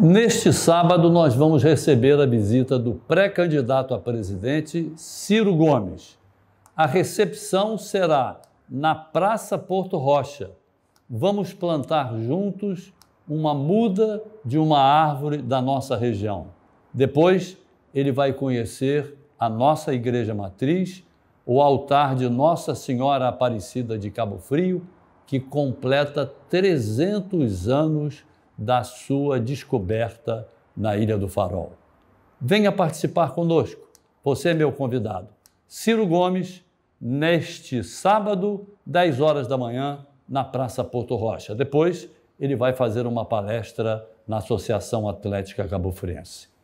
Neste sábado, nós vamos receber a visita do pré-candidato a presidente Ciro Gomes. A recepção será na Praça Porto Rocha. Vamos plantar juntos uma muda de uma árvore da nossa região. Depois, ele vai conhecer a nossa igreja matriz, o altar de Nossa Senhora Aparecida de Cabo Frio, que completa 300 anos da sua descoberta na Ilha do Farol. Venha participar conosco, você é meu convidado. Ciro Gomes, neste sábado, 10 horas da manhã, na Praça Porto Rocha. Depois, ele vai fazer uma palestra na Associação Atlética Cabo Friense.